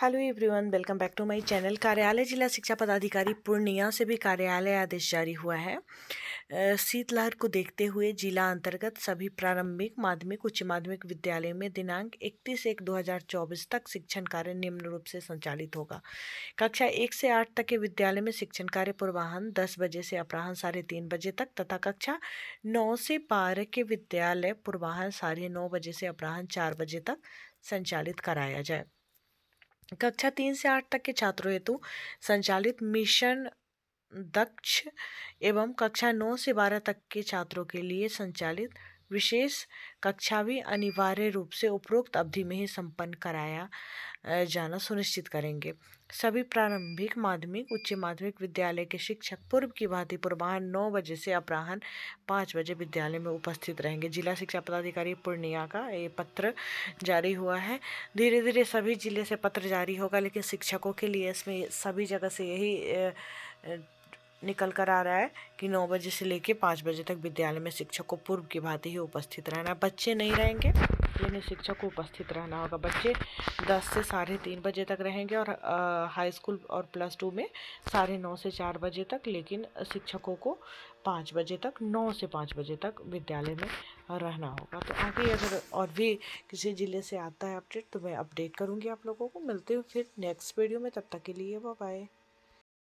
hello everyone welcome back to my channel कार्यालय जिला शिक्षा पदाधिकारी पूर्णिया से भी कार्यालय आदेश जारी हुआ है शीतलहर को देखते हुए जिला अंतर्गत सभी प्रारंभिक माध्यमिक उच्च माध्यमिक विद्यालय में दिनांक 31 एक 2024 तक शिक्षण कार्य निम्न रूप से संचालित होगा कक्षा एक से आठ तक के विद्यालय में शिक्षण कार्य पूर्वाहन दस बजे से अपराहन साढ़े तीन बजे तक तथा कक्षा नौ से बारह के विद्यालय पूर्वाहन साढ़े नौ बजे से अपराहन चार बजे तक संचालित कराया जाए कक्षा तीन से आठ तक के छात्रों हेतु संचालित मिशन दक्ष एवं कक्षा नौ से बारह तक के छात्रों के लिए संचालित विशेष कक्षा भी अनिवार्य रूप से उपरोक्त अवधि में ही संपन्न कराया जाना सुनिश्चित करेंगे सभी प्रारंभिक माध्यमिक उच्च माध्यमिक विद्यालय के शिक्षक पूर्व की भांति पूर्वाहन नौ बजे से अपराहन पाँच बजे विद्यालय में उपस्थित रहेंगे जिला शिक्षा पदाधिकारी पूर्णिया का ये पत्र जारी हुआ है धीरे धीरे सभी जिले से पत्र जारी होगा लेकिन शिक्षकों के लिए इसमें सभी जगह से यही निकल कर आ रहा है कि नौ बजे से लेकर पाँच बजे तक विद्यालय में शिक्षक को पूर्व की भांति ही उपस्थित रहना बच्चे नहीं रहेंगे लेकिन शिक्षक को उपस्थित रहना होगा बच्चे दस से साढ़े तीन बजे तक रहेंगे और हाई स्कूल और प्लस टू में साढ़े नौ से चार बजे तक लेकिन शिक्षकों को पाँच बजे तक नौ से पाँच बजे तक विद्यालय में रहना होगा तो आगे अगर और भी किसी ज़िले से आता है अपडेट तो मैं अपडेट करूँगी आप लोगों को मिलते हैं फिर नेक्स्ट वीडियो में तब तक के लिए बाय